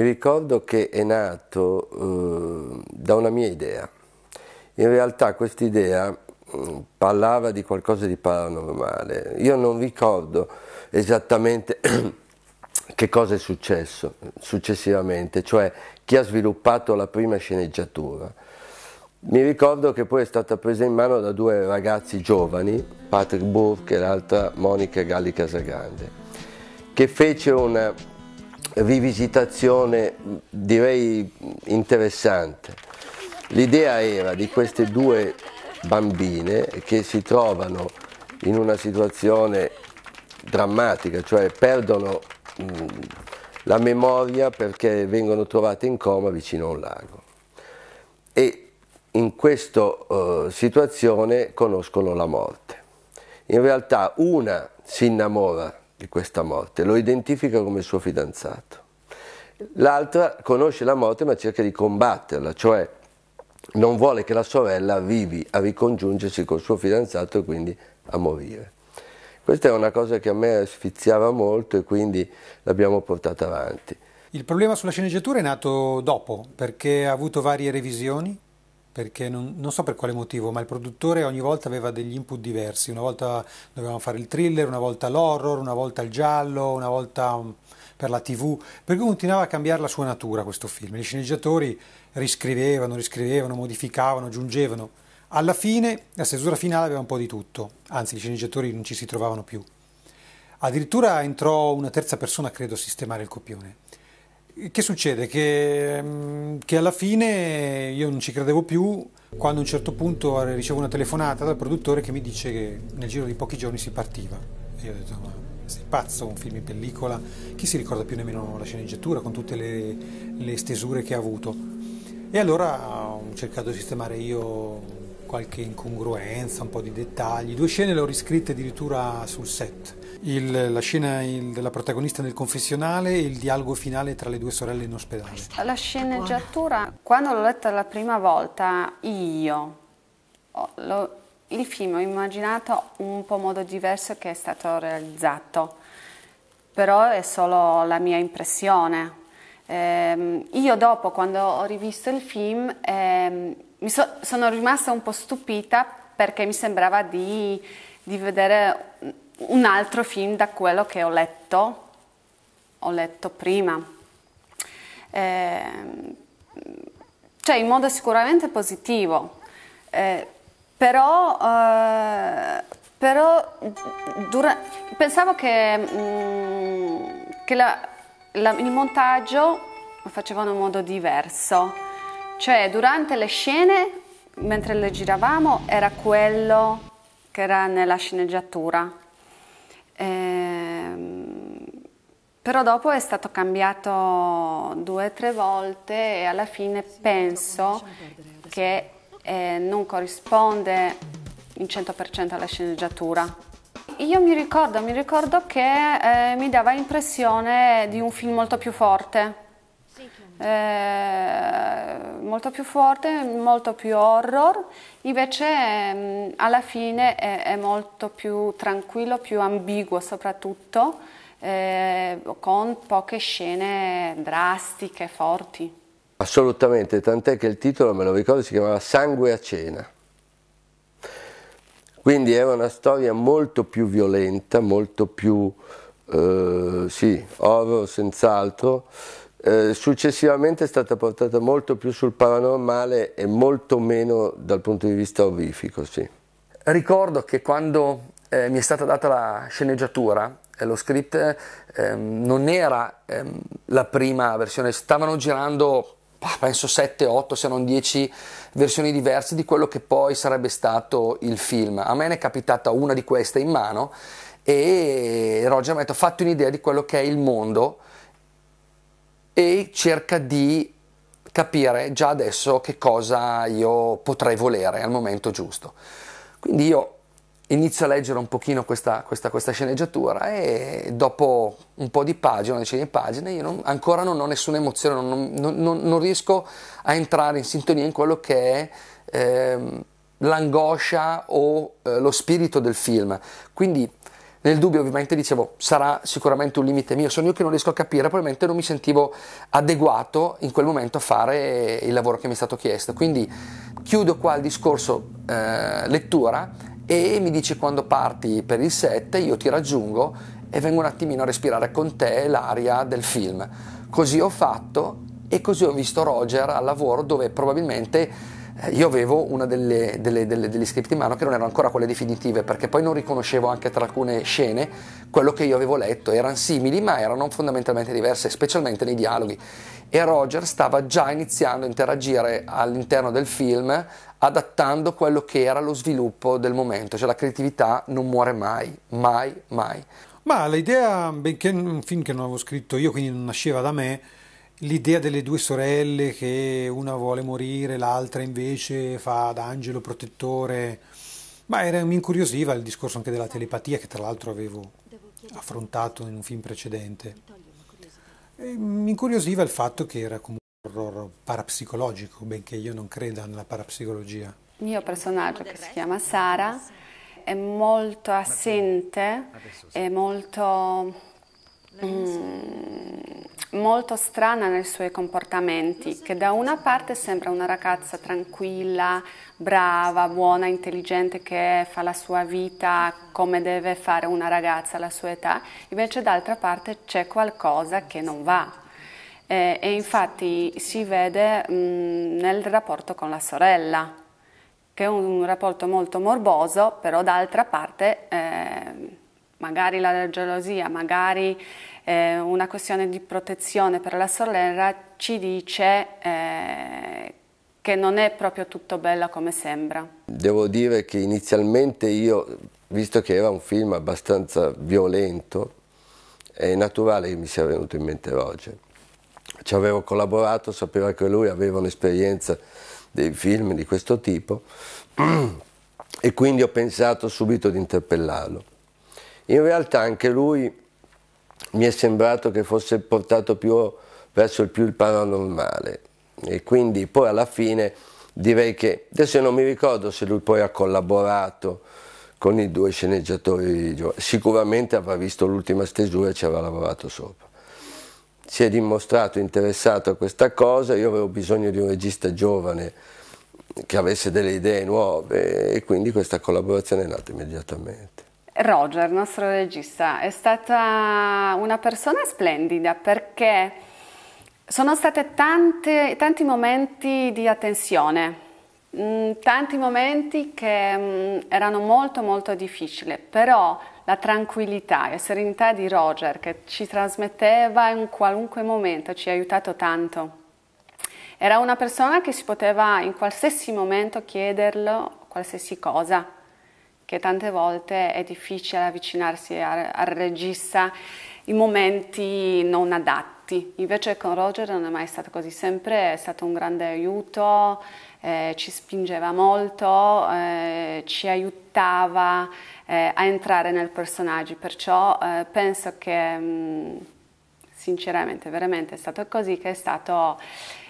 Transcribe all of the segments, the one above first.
Mi ricordo che è nato eh, da una mia idea. In realtà questa idea mm, parlava di qualcosa di paranormale. Io non ricordo esattamente che cosa è successo successivamente, cioè chi ha sviluppato la prima sceneggiatura. Mi ricordo che poi è stata presa in mano da due ragazzi giovani, Patrick Burke e l'altra Monica Galli Casagrande, che fece una rivisitazione direi interessante. L'idea era di queste due bambine che si trovano in una situazione drammatica, cioè perdono la memoria perché vengono trovate in coma vicino a un lago. E in questa eh, situazione conoscono la morte. In realtà una si innamora di questa morte, lo identifica come suo fidanzato. L'altra conosce la morte ma cerca di combatterla, cioè non vuole che la sorella arrivi a ricongiungersi col suo fidanzato e quindi a morire. Questa è una cosa che a me sfiziava molto e quindi l'abbiamo portata avanti. Il problema sulla sceneggiatura è nato dopo, perché ha avuto varie revisioni? perché non, non, so per quale motivo, ma il produttore ogni volta aveva degli input diversi, una volta dovevamo fare il thriller, una volta l'horror, una volta il giallo, una volta mm, per la tv, per cui continuava a cambiare la sua natura questo film, gli sceneggiatori riscrivevano, riscrivevano, modificavano, aggiungevano, alla fine la stesura finale aveva un po' di tutto, anzi gli sceneggiatori non ci si trovavano più. Addirittura entrò una terza persona, credo, a sistemare il copione che succede? Che, mm, che, alla fine io non ci credevo più quando a un certo punto ricevo una telefonata dal produttore che mi dice che nel giro di pochi giorni si partiva. E io ho detto ma sei pazzo, un film in pellicola, chi si ricorda più nemmeno la sceneggiatura con tutte le, le stesure che ha avuto. E allora ho cercato di sistemare io qualche incongruenza, un po' di dettagli. Due scene le ho riscritte addirittura sul set il, la scena il, della protagonista nel confessionale e il dialogo finale tra le due sorelle in ospedale. La sceneggiatura, quando l'ho letta la prima volta, io oh, lo, il film ho immaginato un po' modo diverso che è stato realizzato, però è solo la mia impressione. Eh, io dopo, quando ho rivisto il film, eh, mi so, sono rimasta un po' stupita perché mi sembrava di, di vedere un altro film da quello che ho letto, ho letto prima. Eh, cioè in modo sicuramente positivo, eh, però, eh, però dura, pensavo che, mh, mm, che la, la, il montaggio lo facevano in modo diverso, cioè durante le scene, mentre le giravamo, era quello che era nella sceneggiatura Ehm, però dopo è stato cambiato due o tre volte e alla fine penso che eh, non corrisponde in 100% alla sceneggiatura. Io mi ricordo, mi ricordo che eh, mi dava l'impressione di un film molto più forte eh, molto più forte, molto più horror, invece eh, alla fine è, è, molto più tranquillo, più ambiguo soprattutto, eh, con poche scene drastiche, forti. Assolutamente, tant'è che il titolo, me lo ricordo, si chiamava Sangue a cena. Quindi è una storia molto più violenta, molto più, eh, sì, horror senz'altro, eh, successivamente è stata portata molto più sul paranormale e molto meno dal punto di vista ovifico, sì. Ricordo che quando eh, mi è stata data la sceneggiatura, eh, lo script ehm, non era ehm, la prima versione, stavano girando penso 7, 8, se non 10 versioni diverse di quello che poi sarebbe stato il film. A me ne è capitata una di queste in mano e Roger mi ha detto fatti un'idea di quello che è il mondo e cerca di capire già adesso che cosa io potrei volere al momento giusto. Quindi io inizio a leggere un pochino questa, questa, questa sceneggiatura e dopo un po' di pagine, una decina di pagine, io non, ancora non ho nessuna emozione, non, non, non, riesco a entrare in sintonia in quello che è eh, l'angoscia o eh, lo spirito del film. Quindi nel dubbio ovviamente dicevo sarà sicuramente un limite mio, sono io che non riesco a capire, probabilmente non mi sentivo adeguato in quel momento a fare il lavoro che mi è stato chiesto. Quindi chiudo qua il discorso eh, lettura e mi dici quando parti per il set, io ti raggiungo e vengo un attimino a respirare con te l'aria del film. Così ho fatto e così ho visto Roger al lavoro dove probabilmente eh, io avevo una delle, delle, delle, degli script in mano che non erano ancora quelle definitive perché poi non riconoscevo anche tra alcune scene quello che io avevo letto, erano simili ma erano fondamentalmente diverse, specialmente nei dialoghi e Roger stava già iniziando a interagire all'interno del film adattando quello che era lo sviluppo del momento, cioè la creatività non muore mai, mai, mai. Ma l'idea, benché un film che non avevo scritto io, quindi non nasceva da me, L'idea delle due sorelle che una vuole morire, l'altra invece fa da angelo protettore, ma era, mi incuriosiva il discorso anche della telepatia che tra l'altro avevo affrontato in un film precedente. E mi incuriosiva il fatto che era comunque un horror parapsicologico, benché io non creda nella parapsicologia. Il mio personaggio che si chiama Sara è molto assente, è molto Mm, molto strana nei suoi comportamenti, che da una parte sembra una ragazza tranquilla, brava, buona, intelligente, che fa la sua vita come deve fare una ragazza alla sua età, invece d'altra parte c'è qualcosa che non va. Eh, e infatti si vede mh, mm, nel rapporto con la sorella, che è un, un rapporto molto morboso, però d'altra parte eh, magari la gelosia, magari eh, una questione di protezione per la sorella, ci dice eh, che non è proprio tutto bello come sembra. Devo dire che inizialmente io, visto che era un film abbastanza violento, è naturale che mi sia venuto in mente Roger. Ci avevo collaborato, sapeva che lui aveva un'esperienza dei film di questo tipo e quindi ho pensato subito di interpellarlo. In realtà anche lui mi è sembrato che fosse portato più verso il più il paranormale e quindi poi alla fine direi che, adesso non mi ricordo se lui poi ha collaborato con i due sceneggiatori, sicuramente avrà visto l'ultima stesura e ci avrà lavorato sopra. Si è dimostrato interessato a questa cosa, io avevo bisogno di un regista giovane che avesse delle idee nuove e quindi questa collaborazione è nata immediatamente. Roger, il nostro regista, è stata una persona splendida perché sono stati tanti momenti di attenzione, mm, tanti momenti che mm, erano molto molto difficili, però la tranquillità e serenità di Roger che ci trasmetteva in qualunque momento ci ha aiutato tanto. Era una persona che si poteva in qualsiasi momento chiederlo qualsiasi cosa che tante volte è difficile avvicinarsi al, regista in momenti non adatti. Invece con Roger non è mai stato così, sempre è stato un grande aiuto, eh, ci spingeva molto, eh, ci aiutava eh, a entrare nel personaggio, perciò eh, penso che mh, mm, sinceramente, veramente è stato così che è stato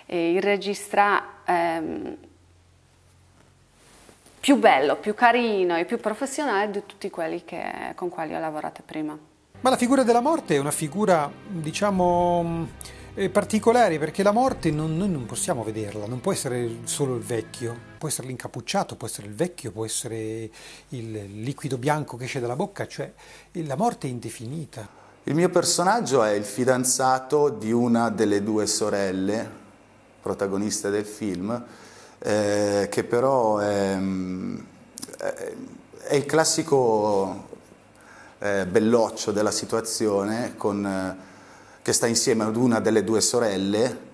eh, il regista ehm, più bello, più carino e più professionale di tutti quelli che, con quali ho lavorato prima. Ma la figura della morte è una figura, diciamo, eh, particolare perché la morte non, noi non possiamo vederla, non può essere solo il vecchio, può essere l'incappucciato, può essere il vecchio, può essere il liquido bianco che esce dalla bocca, cioè eh, la morte è indefinita. Il mio personaggio è il fidanzato di una delle due sorelle protagoniste del film, eh, che però è, è il classico eh, belloccio della situazione con, eh, che sta insieme ad una delle due sorelle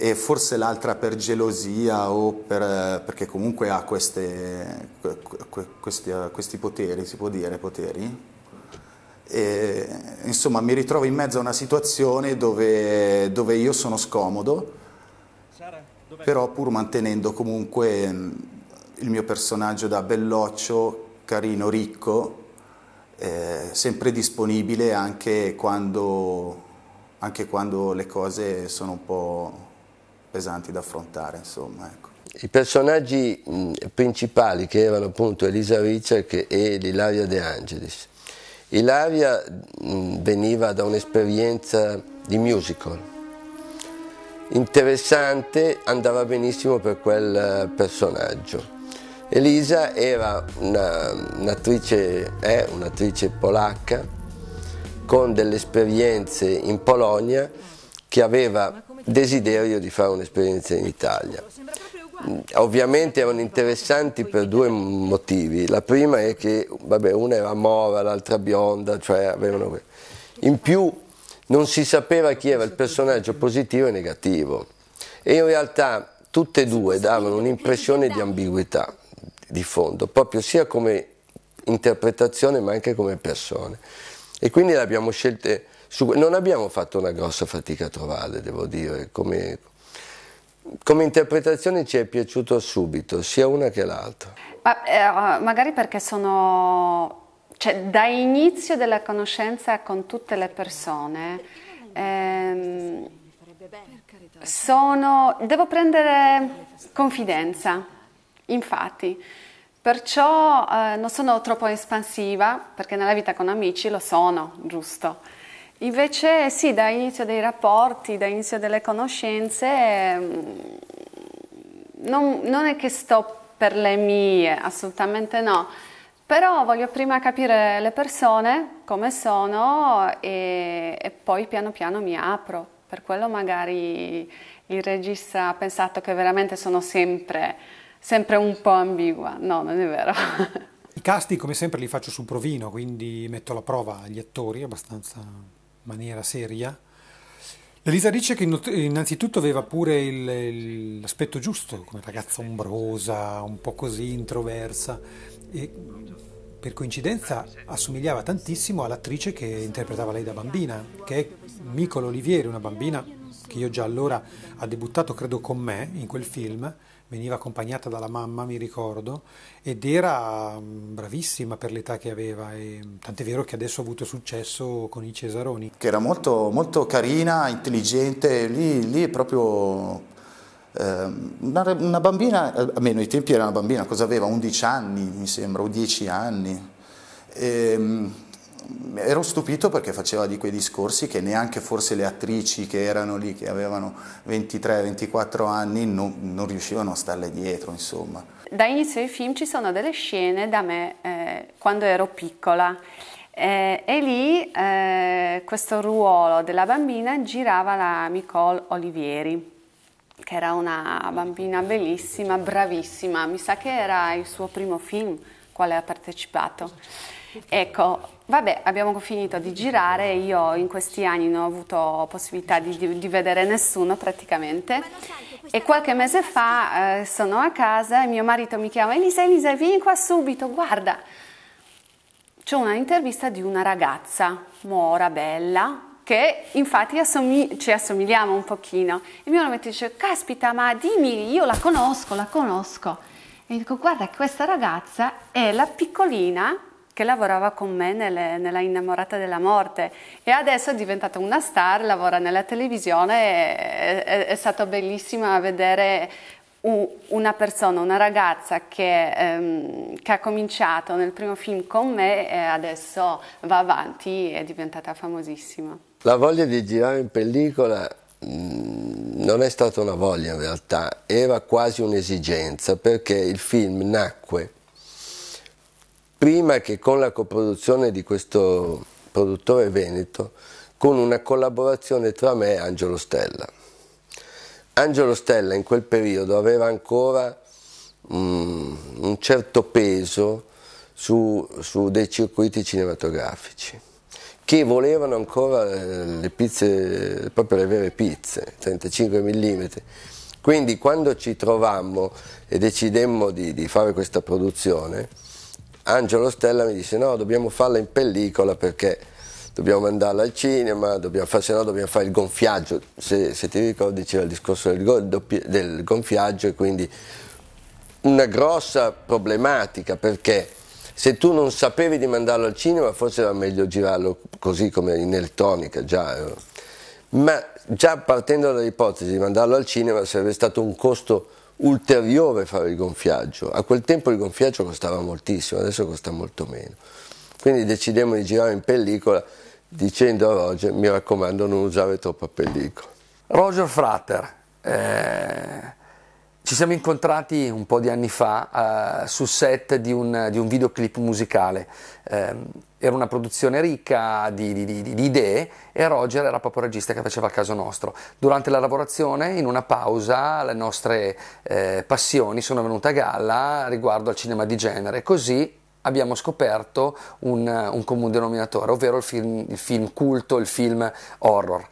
e forse l'altra per gelosia o per, eh, perché comunque ha queste, questi, eh, questi poteri, si può dire poteri. E, insomma mi ritrovo in mezzo a una situazione dove, dove io sono scomodo però pur mantenendo comunque mm, il mio personaggio da belloccio, carino, ricco, eh, sempre disponibile anche quando, anche quando, le cose sono un po' pesanti da affrontare. Insomma, ecco. I personaggi mm, principali che erano appunto Elisa Richard e Ilaria De Angelis. Ilaria mm, veniva da un'esperienza di musical, interessante, andava benissimo per quel eh, personaggio. Elisa era un'attrice, è un'attrice polacca con delle esperienze in Polonia che aveva desiderio di fare un'esperienza in Italia. Mm, ovviamente erano interessanti per due motivi. La prima è che vabbè, una era mora, l'altra bionda, cioè avevano... In più non si sapeva chi era il personaggio positivo e negativo e in realtà tutte e due davano un'impressione di ambiguità di fondo, proprio sia come interpretazione ma anche come persone e quindi le abbiamo scelte, su, non abbiamo fatto una grossa fatica a trovarle devo dire, come, come interpretazione ci è piaciuto subito sia una che l'altra. Ma, eh, magari perché sono cioè da inizio della conoscenza con tutte le persone, ehm, sono, devo prendere confidenza, infatti. Perciò eh, non sono troppo espansiva, perché nella vita con amici lo sono, giusto? Invece sì, da inizio dei rapporti, da inizio delle conoscenze, ehm, non, non è che sto per le mie, assolutamente no però voglio prima capire le persone, come sono e, e poi piano piano mi apro. Per quello magari il regista ha pensato che veramente sono sempre, sempre un po' ambigua. No, non è vero. I casting come sempre li faccio su provino, quindi metto alla prova gli attori abbastanza in maniera seria Elisa dice che innanzitutto aveva pure il, l'aspetto giusto, come ragazza ombrosa, un po' così introversa, e per coincidenza assomigliava tantissimo all'attrice che interpretava lei da bambina, che è Micola Olivieri, una bambina che io già allora ha debuttato credo con me in quel film, veniva accompagnata dalla mamma, mi ricordo, ed era mm, bravissima per l'età che aveva, e, mm, tant'è vero che adesso ha avuto successo con i Cesaroni. Che era molto, molto carina, intelligente, lì, lì è proprio eh, una, una, bambina, eh, almeno ai tempi era una bambina, cosa aveva? 11 anni mi sembra, o 10 anni. E, ehm, ero stupito perché faceva di quei discorsi che neanche forse le attrici che erano lì, che avevano 23-24 anni, non, non, riuscivano a starle dietro, insomma. Da inizio del film ci sono delle scene da me eh, quando ero piccola eh, e lì eh, questo ruolo della bambina girava la Nicole Olivieri che era una bambina bellissima, bravissima, mi sa che era il suo primo film, quale ha partecipato. Ecco, vabbè, abbiamo finito di girare, io in questi anni non ho avuto possibilità di, di, di vedere nessuno praticamente e qualche mese fa eh, sono a casa e mio marito mi chiama Elisa, Elisa, vieni qua subito, guarda, c'è una intervista di una ragazza, mora, bella, che infatti assomig- ci assomigliamo un pochino. E mio marito dice, caspita, ma dimmi, io la conosco, la conosco e dico guarda questa ragazza è la piccolina che lavorava con me nelle, nella Innamorata della Morte e adesso è diventata una star, lavora nella televisione, è, è, è stato bellissimo vedere una persona, una ragazza che, ehm, che, ha cominciato nel primo film con me e adesso va avanti, è diventata famosissima. La voglia di girare in pellicola Mm, non è stata una voglia in realtà, era quasi un'esigenza perché il film nacque prima che con la coproduzione di questo produttore veneto con una collaborazione tra me e Angelo Stella. Angelo Stella in quel periodo aveva ancora um, un certo peso su, su dei circuiti cinematografici che volevano ancora eh, le pizze, proprio le vere pizze, 35 mm. Quindi quando ci trovammo e decidemmo di, di, fare questa produzione, Angelo Stella mi disse no, dobbiamo farla in pellicola perché dobbiamo mandarla al cinema, dobbiamo far, se no dobbiamo fare il gonfiaggio. Se, se ti ricordi c'era il discorso del, doppio, del gonfiaggio e quindi una grossa problematica perché se tu non sapevi di mandarlo al cinema forse era meglio girarlo così come in Eltonica già, eh. ma già partendo dall'ipotesi di mandarlo al cinema sarebbe stato un costo ulteriore fare il gonfiaggio, a quel tempo il gonfiaggio costava moltissimo, adesso costa molto meno, quindi decidemmo di girare in pellicola dicendo a Roger mi raccomando non usare troppa pellicola. Roger Frater, eh ci siamo incontrati un po' di anni fa uh, sul set di un, di un videoclip musicale. Um, era una produzione ricca di, di, di, idee e Roger era proprio regista che faceva a caso nostro. Durante la lavorazione, in una pausa, le nostre eh, passioni sono venute a galla riguardo al cinema di genere. Così abbiamo scoperto un, un comune denominatore, ovvero il film, il film culto, il film horror.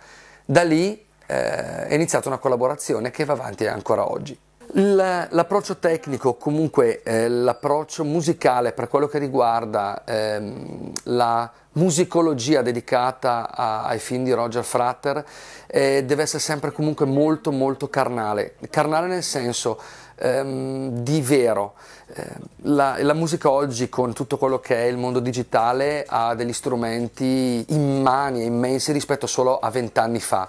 Da lì eh, è iniziata una collaborazione che va avanti ancora oggi. L'approccio tecnico, comunque eh, l'approccio musicale per quello che riguarda ehm, la musicologia dedicata a, ai film di Roger Fratter eh, deve essere sempre comunque molto molto carnale, carnale nel senso ehm, di vero. Eh, la, la musica oggi con tutto quello che è il mondo digitale ha degli strumenti immani e immensi rispetto solo a vent'anni fa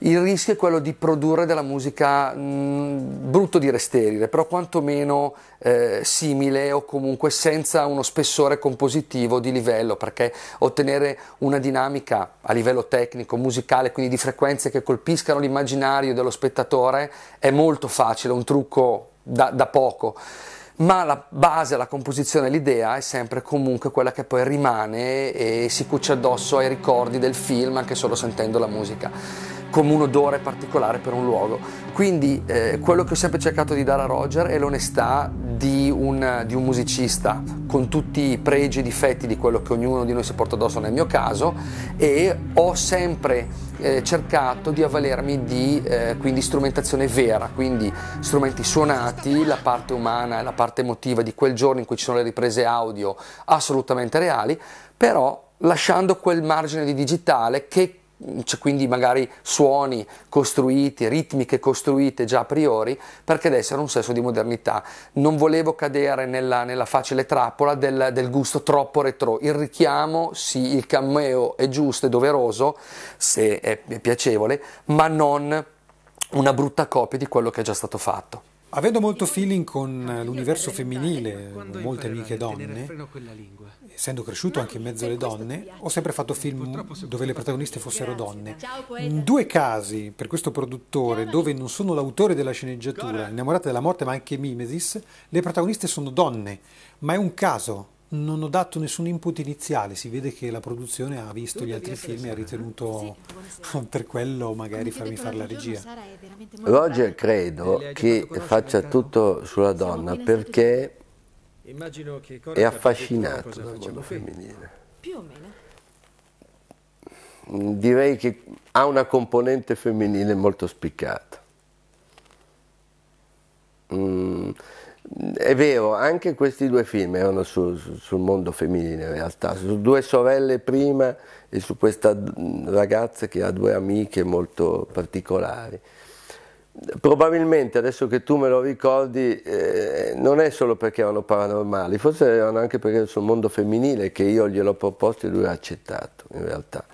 il rischio è quello di produrre della musica, mh, brutto dire sterile, però quantomeno eh, simile o comunque senza uno spessore compositivo di livello, perché ottenere una dinamica a livello tecnico, musicale, quindi di frequenze che colpiscano l'immaginario dello spettatore, è molto facile, un trucco da, da poco ma la base, la composizione, l'idea è sempre comunque quella che poi rimane e si cuccia addosso ai ricordi del film anche solo sentendo la musica come un odore particolare per un luogo. Quindi eh, quello che ho sempre cercato di dare a Roger è l'onestà di un, di un, musicista, con tutti i pregi e difetti di quello che ognuno di noi si porta addosso nel mio caso, e ho sempre eh, cercato di avvalermi di eh, quindi strumentazione vera, quindi strumenti suonati, la parte umana e la parte emotiva di quel giorno in cui ci sono le riprese audio assolutamente reali, però lasciando quel margine di digitale che cioè quindi magari suoni costruiti, ritmiche costruite già a priori, perché essere un senso di modernità. Non volevo cadere nella, nella facile trappola del, del, gusto troppo retro. Il richiamo, sì, il cameo è giusto e doveroso, se è piacevole, ma non una brutta copia di quello che è già stato fatto. Avendo molto feeling con ah, l'universo femminile, ecco, molte amiche donne, essendo cresciuto anche in mezzo alle donne, ho sempre fatto film dove le protagoniste fossero donne. In due casi, per questo produttore, dove non sono l'autore della sceneggiatura, innamorata della morte ma anche Mimesis, le protagoniste sono donne, ma è un caso, non ho dato nessun input iniziale, si vede che la produzione ha visto gli altri film e ha eh? ritenuto per quello magari farmi fare la regia. Roger credo eh, che faccia tutto sulla donna perché è affascinato dal mondo femminile. Più o meno. Mm, direi che ha una componente femminile molto spiccata. Mm è vero, anche questi due film erano su, su, sul mondo femminile in realtà, su due sorelle prima e su questa mm, ragazza che ha due amiche molto particolari. Probabilmente adesso che tu me lo ricordi eh, non è solo perché erano paranormali, forse erano anche perché sul mondo femminile che io gliel'ho proposto e lui ha accettato in realtà.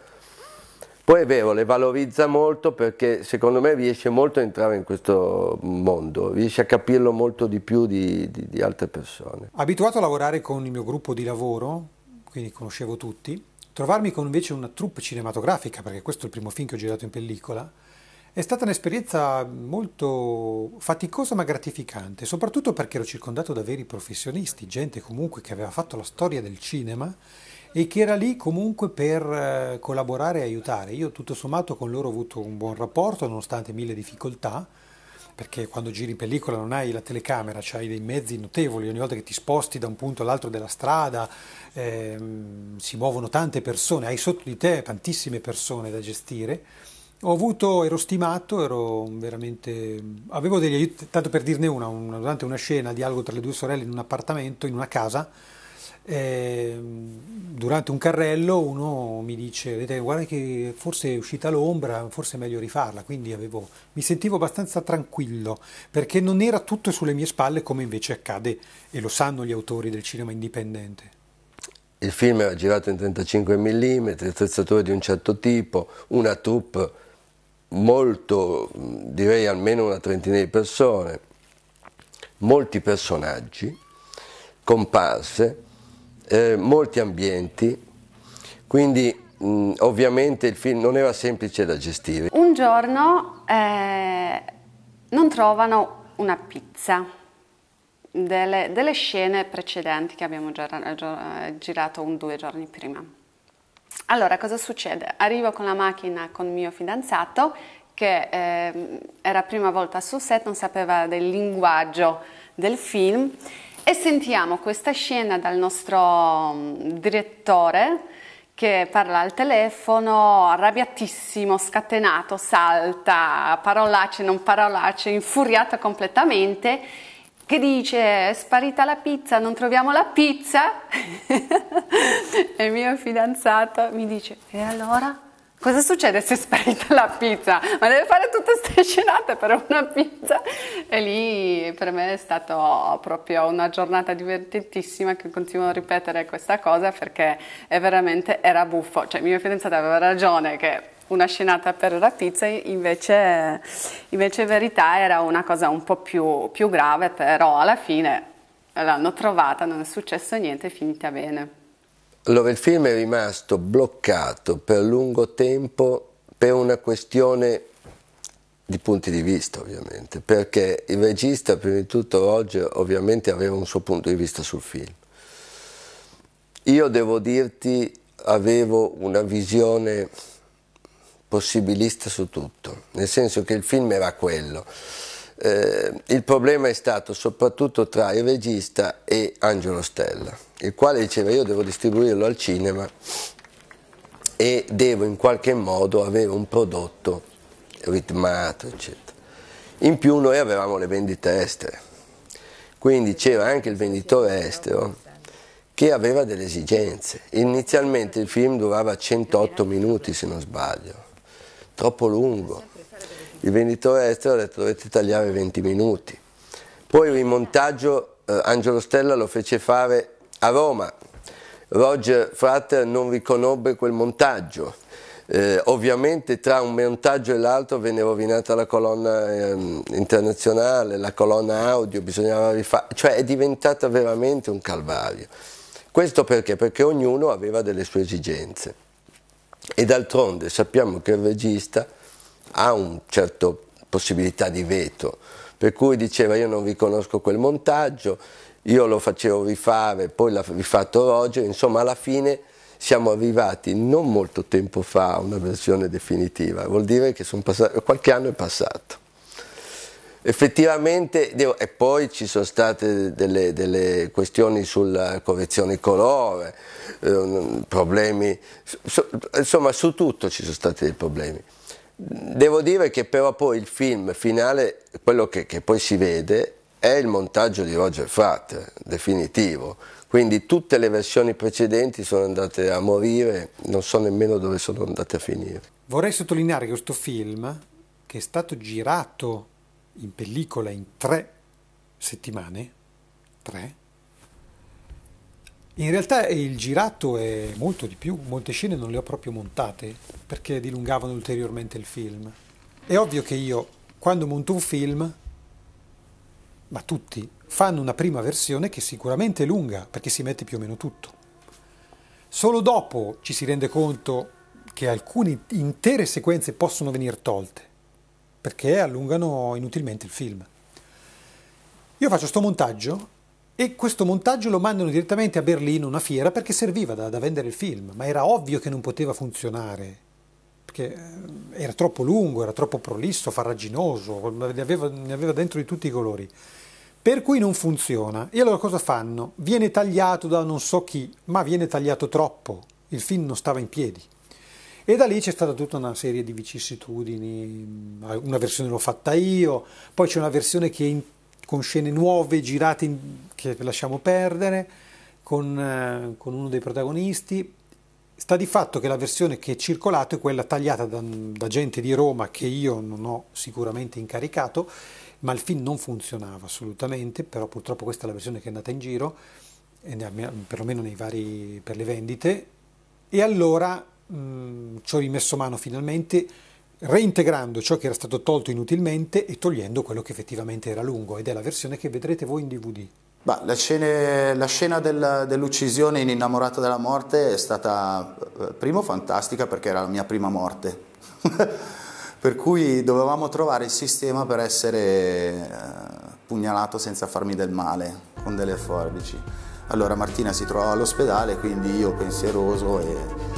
Poi è vero, le valorizza molto perché secondo me riesce molto a entrare in questo mondo, riesce a capirlo molto di più di, di, di altre persone. Abituato a lavorare con il mio gruppo di lavoro, quindi conoscevo tutti, trovarmi con invece una troupe cinematografica, perché questo è il primo film che ho girato in pellicola, è stata un'esperienza molto faticosa ma gratificante, soprattutto perché ero circondato da veri professionisti, gente comunque che aveva fatto la storia del cinema e che era lì comunque per eh, collaborare e aiutare. Io tutto sommato con loro ho avuto un buon rapporto nonostante mille difficoltà, perché quando giri in pellicola non hai la telecamera, hai dei mezzi notevoli, ogni volta che ti sposti da un punto all'altro della strada ehm, si muovono tante persone, hai sotto di te tantissime persone da gestire. Avuto, ero stimato, ero avevo degli aiuti, tanto per dirne una, una, durante una scena, dialogo tra le due sorelle in un appartamento, in una casa, Ehm, durante un carrello uno mi dice, guarda che forse è uscita l'ombra, forse è meglio rifarla, quindi avevo, mi sentivo abbastanza tranquillo, perché non era tutto sulle mie spalle come invece accade, e lo sanno gli autori del cinema indipendente. Il film era girato in 35 mm, attrezzature di un certo tipo, una troupe molto, direi almeno una trentina di persone, molti personaggi, comparse, eh, molti ambienti, quindi mh, mm, ovviamente il film non era semplice da gestire. Un giorno eh, non trovano una pizza delle, delle scene precedenti che abbiamo eh, girato un due giorni prima. Allora, cosa succede? Arrivo con la macchina con mio fidanzato che eh, era prima volta su set, non sapeva del linguaggio del film e sentiamo questa scena dal nostro mm, direttore che parla al telefono, arrabbiatissimo, scatenato, salta, parolacce, non parolacce, infuriato completamente, che dice è sparita la pizza, non troviamo la pizza. e il mio fidanzato mi dice e allora? Cosa succede se è sparita la pizza? Ma deve fare tutte queste scenate per una pizza. E lì per me è stata proprio una giornata divertentissima che continuo a ripetere questa cosa perché è veramente era buffo. Cioè, mia fidanzata aveva ragione che una scenata per la pizza, invece, invece in verità era una cosa un po' più, più grave, però alla fine l'hanno trovata, non è successo niente, è finita bene. Allora il film è rimasto bloccato per lungo tempo per una questione di punti di vista ovviamente, perché il regista prima di tutto Roger ovviamente aveva un suo punto di vista sul film. Io devo dirti avevo una visione possibilista su tutto, nel senso che il film era quello. Eh, il problema è stato soprattutto tra il regista e Angelo Stella, il quale diceva io devo distribuirlo al cinema e devo in qualche modo avere un prodotto ritmato, eccetera. In più noi avevamo le vendite estere, quindi c'era anche il venditore estero che aveva delle esigenze. Inizialmente il film durava 108 minuti se non sbaglio, troppo lungo il venditore estero ha detto dovete tagliare 20 minuti. Poi il montaggio eh, Angelo Stella lo fece fare a Roma, Roger Frater non riconobbe quel montaggio. Eh, ovviamente tra un montaggio e l'altro venne rovinata la colonna eh, internazionale, la colonna audio, bisognava rifare, cioè è diventata veramente un calvario. Questo perché? Perché ognuno aveva delle sue esigenze. E d'altronde sappiamo che il regista ha una certa possibilità di veto, per cui diceva io non vi conosco quel montaggio, io lo facevo rifare, poi l'ha rifatto Roger, insomma alla fine siamo arrivati non molto tempo fa a una versione definitiva, vuol dire che passati, qualche anno è passato. Effettivamente, e poi ci sono state delle, delle questioni sulla correzione colore, eh, problemi, insomma su tutto ci sono stati dei problemi. Devo dire che però poi il film finale, quello che, che poi si vede, è il montaggio di Roger Fratt, definitivo. Quindi tutte le versioni precedenti sono andate a morire, non so nemmeno dove sono andate a finire. Vorrei sottolineare che questo film, che è stato girato in pellicola in tre settimane, tre, in realtà il girato è molto di più, molte scene non le ho proprio montate perché dilungavano ulteriormente il film. È ovvio che io, quando monto un film, ma tutti, fanno una prima versione che sicuramente è lunga perché si mette più o meno tutto. Solo dopo ci si rende conto che alcune intere sequenze possono venire tolte perché allungano inutilmente il film. Io faccio sto montaggio e questo montaggio lo mandano direttamente a Berlino, una fiera, perché serviva da, da vendere il film, ma era ovvio che non poteva funzionare, perché eh, era troppo lungo, era troppo prolisso, farraginoso, ne aveva, ne aveva dentro di tutti i colori. Per cui non funziona. E allora cosa fanno? Viene tagliato da non so chi, ma viene tagliato troppo, il film non stava in piedi. E da lì c'è stata tutta una serie di vicissitudini, una versione l'ho fatta io, poi c'è una versione che con scene nuove girate in, che lasciamo perdere, con, eh, con, uno dei protagonisti. Sta di fatto che la versione che è circolata è quella tagliata da, da gente di Roma che io non ho sicuramente incaricato, ma il film non funzionava assolutamente, però purtroppo questa è la versione che è andata in giro, perlomeno vari, per le vendite, e allora mh, mm, ci ho rimesso mano finalmente reintegrando ciò che era stato tolto inutilmente e togliendo quello che effettivamente era lungo ed è la versione che vedrete voi in DVD. Bah, la, scena, la scena del, dell'uccisione in Innamorato della morte è stata, eh, primo, fantastica perché era la mia prima morte, per cui dovevamo trovare il sistema per essere eh, pugnalato senza farmi del male con delle forbici. Allora Martina si trovava all'ospedale, quindi io pensieroso e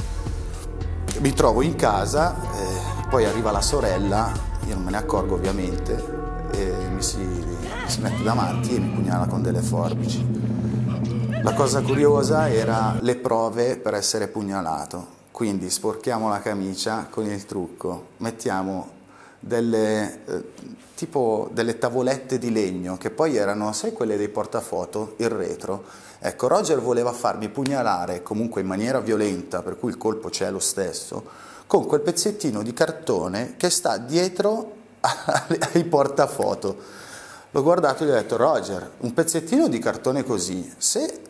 mi trovo in casa, eh, poi arriva la sorella, io non me ne accorgo ovviamente, e mi si, si mette davanti e mi pugnala con delle forbici. La cosa curiosa era le prove per essere pugnalato. Quindi sporchiamo la camicia con il trucco, mettiamo delle, eh, tipo delle tavolette di legno che poi erano, sai, quelle dei portafoto, il retro. Ecco, Roger voleva farmi pugnalare comunque in maniera violenta, per cui il colpo c'è lo stesso, con quel pezzettino di cartone che sta dietro ai portafoto. L'ho guardato e gli ho detto, Roger, un pezzettino di cartone così, se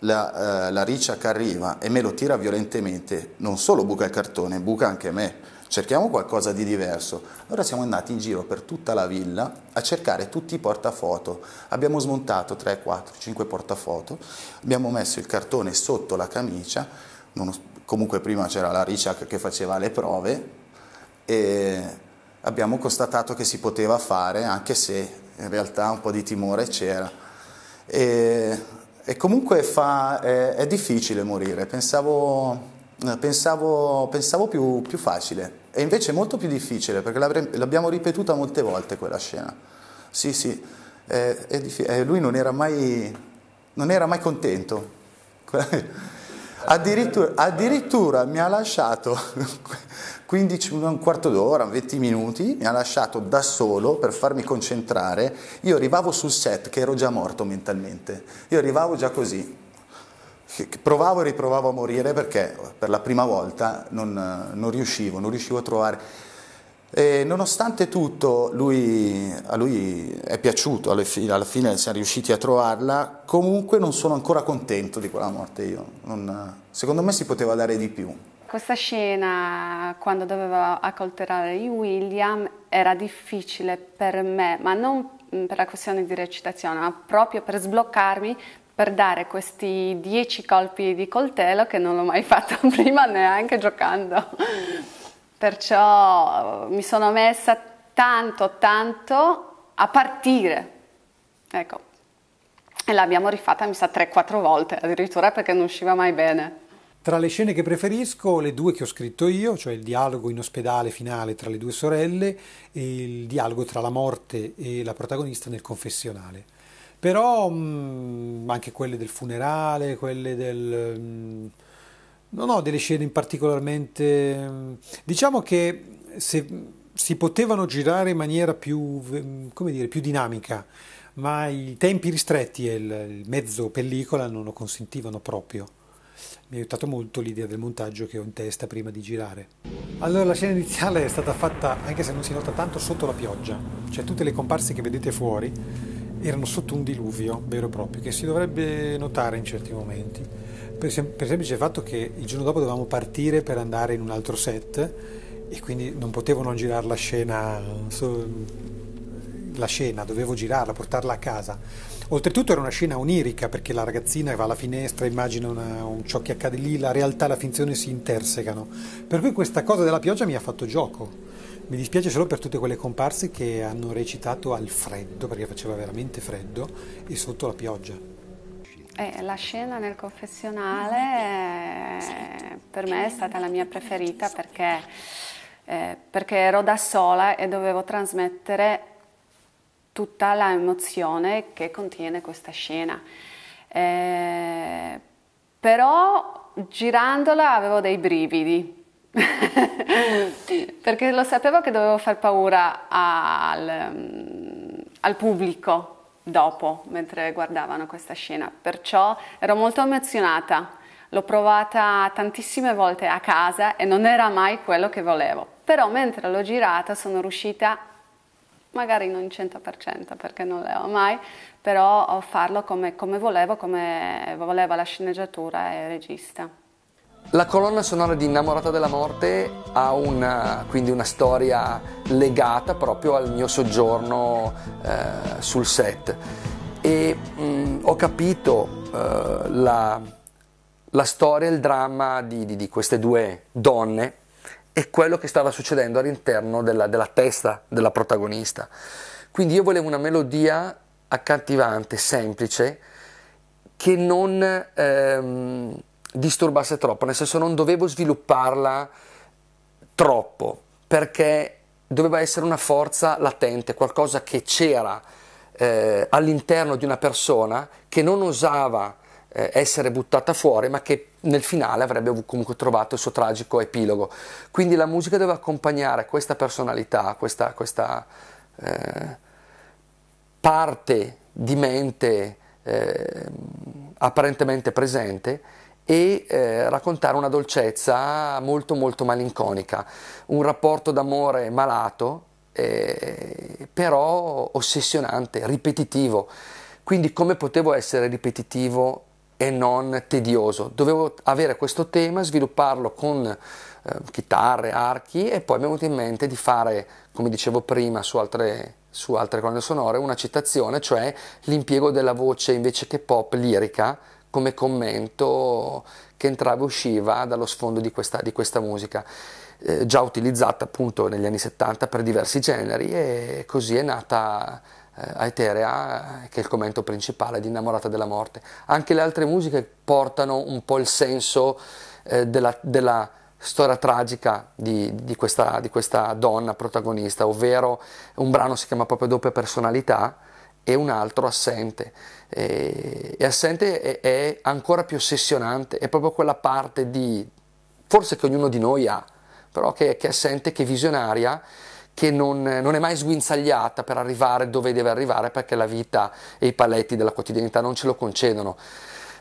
la, eh, la riccia che arriva e me lo tira violentemente, non solo buca il cartone, buca anche me cerchiamo qualcosa di diverso. Allora siamo andati in giro per tutta la villa a cercare tutti i portafoto. Abbiamo smontato 3, 4, 5 portafoto, abbiamo messo il cartone sotto la camicia, comunque prima c'era la Richard che faceva le prove e abbiamo constatato che si poteva fare anche se in realtà un po' di timore c'era. E, e comunque fa, è, è, difficile morire, pensavo, pensavo, pensavo più, più facile. È invece molto più difficile perché l'abbiamo ripetuta molte volte quella scena. Sì, sì, è, è eh, lui non era mai, non era mai contento. Addirittura, addirittura, mi ha lasciato 15, un quarto d'ora, 20 minuti, mi ha lasciato da solo per farmi concentrare. Io arrivavo sul set che ero già morto mentalmente, io arrivavo già così provavo e riprovavo a morire perché per la prima volta non, non riuscivo, non riuscivo a trovare. E nonostante tutto lui, a lui è piaciuto, alla fine, alla fine, siamo riusciti a trovarla, comunque non sono ancora contento di quella morte io, non, secondo me si poteva dare di più. Questa scena, quando dovevo accolterare William, era difficile per me, ma non per la questione di recitazione, ma proprio per sbloccarmi, per dare questi 10 colpi di coltello che non l'ho mai fatto prima neanche giocando. Perciò eh, mi sono messa tanto, tanto a partire. Ecco, e l'abbiamo rifatta mi sa 3-4 volte addirittura perché non usciva mai bene. Tra le scene che preferisco, le due che ho scritto io, cioè il dialogo in ospedale finale tra le due sorelle e il dialogo tra la morte e la protagonista nel confessionale. Però mh, mm, anche quelle del funerale, quelle del... Mh, mm, non ho delle scene particolarmente... Mm, diciamo che se, si potevano girare in maniera più, dire, più dinamica, ma i tempi ristretti e il, il mezzo pellicola non lo consentivano proprio mi ha aiutato molto l'idea del montaggio che ho in testa prima di girare. Allora la scena iniziale è stata fatta, anche se non si nota tanto, sotto la pioggia, cioè tutte le comparse che vedete fuori erano sotto un diluvio vero e proprio, che si dovrebbe notare in certi momenti, per, sem- per semplice fatto che il giorno dopo dovevamo partire per andare in un altro set e quindi non potevo non girare la scena, so, la scena, dovevo girarla, portarla a casa Oltretutto era una scena onirica perché la ragazzina va alla finestra, immagina una, un, ciò che accade lì, la realtà e la finzione si intersecano. Per cui questa cosa della pioggia mi ha fatto gioco. Mi dispiace solo per tutte quelle comparse che hanno recitato al freddo, perché faceva veramente freddo, e sotto la pioggia. Eh, la scena nel confessionale eh, per me è stata la mia preferita perché, eh, perché ero da sola e dovevo trasmettere tutta l'emozione che contiene questa scena. Eh, però girandola avevo dei brividi. perché lo sapevo che dovevo far paura al, mm, al, pubblico dopo, mentre guardavano questa scena, perciò ero molto emozionata, l'ho provata tantissime volte a casa e non era mai quello che volevo, però mentre l'ho girata sono riuscita magari non 100% perché non le ho mai, però farlo come, come volevo, come voleva la sceneggiatura e il regista. La colonna sonora di Innamorata della morte ha una, quindi una storia legata proprio al mio soggiorno eh, sul set e mh, mm, ho capito eh, la, la, storia, il dramma di, di, di queste due donne è quello che stava succedendo all'interno della, della testa della protagonista. Quindi io volevo una melodia accattivante, semplice, che non ehm, disturbasse troppo, nel senso non dovevo svilupparla troppo, perché doveva essere una forza latente, qualcosa che c'era eh, all'interno di una persona che non osava eh, essere buttata fuori, ma che nel finale avrebbe comunque trovato il suo tragico epilogo. Quindi la musica deve accompagnare questa personalità, questa, questa eh, parte di mente eh, apparentemente presente e eh, raccontare una dolcezza molto molto malinconica, un rapporto d'amore malato, eh, però ossessionante, ripetitivo. Quindi come potevo essere ripetitivo e non tedioso. Dovevo avere questo tema, svilupparlo con eh, chitarre, archi e poi mi è venuto in mente di fare, come dicevo prima, su altre, su altre colonne sonore una citazione, cioè l'impiego della voce invece che pop lirica come commento che entrava e usciva dallo sfondo di questa, di questa musica, eh, già utilizzata appunto negli anni 70 per diversi generi e così è nata eh, a Eterea, eh, che è il commento principale di Innamorata della morte. Anche le altre musiche portano un po' il senso eh, della, della, storia tragica di, di, questa, di, questa, donna protagonista, ovvero un brano si chiama proprio Doppia personalità e un altro assente. E, e assente è, è ancora più ossessionante, è proprio quella parte di, forse che ognuno di noi ha, però che, che assente, che è visionaria, che non, non, è mai sguinzagliata per arrivare dove deve arrivare perché la vita e i paletti della quotidianità non ce lo concedono.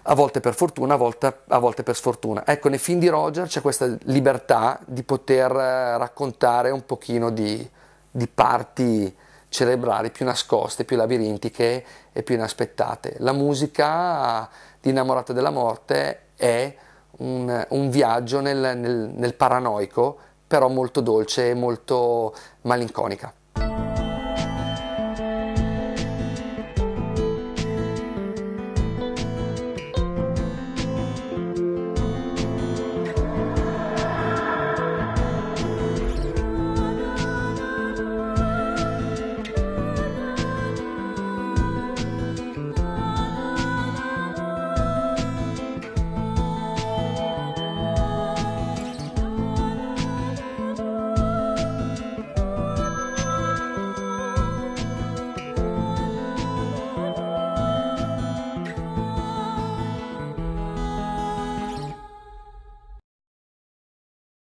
A volte per fortuna, a volte, a volte per sfortuna. Ecco, nei film di Roger c'è questa libertà di poter eh, raccontare un pochino di, di parti cerebrali più nascoste, più labirintiche e più inaspettate. La musica di Innamorata della morte è un, un viaggio nel, nel, nel paranoico però molto dolce e molto malinconica.